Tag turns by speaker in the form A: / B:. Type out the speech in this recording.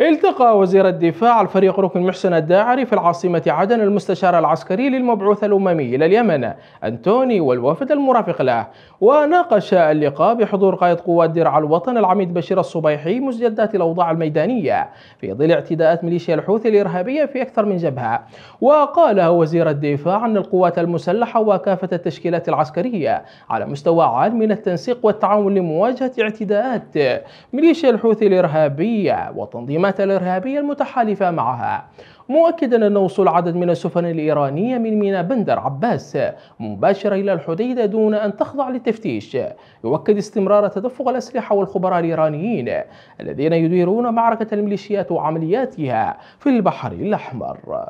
A: التقى وزير الدفاع الفريق ركن محسن الداعري في العاصمة عدن المستشار العسكري للمبعوث الأممي إلى اليمن أنتوني والوفد المرافق له وناقش اللقاء بحضور قائد قوات درع الوطن العميد بشير الصبيحي مسجدات الأوضاع الميدانية في ظل اعتداءات ميليشيا الحوثي الإرهابية في أكثر من جبهة وقال وزير الدفاع أن القوات المسلحة وكافة التشكيلات العسكرية على مستوى عال من التنسيق والتعاون لمواجهة اعتداءات ميليشيا الحوثي الإرهابية وتنظيمات الجماعات الإرهابية المتحالفة معها مؤكدا أن وصول عدد من السفن الإيرانية من ميناء بندر عباس مباشرة إلى الحديدة دون أن تخضع للتفتيش يؤكد استمرار تدفق الأسلحة والخبراء الإيرانيين الذين يديرون معركة الميليشيات وعملياتها في البحر الأحمر.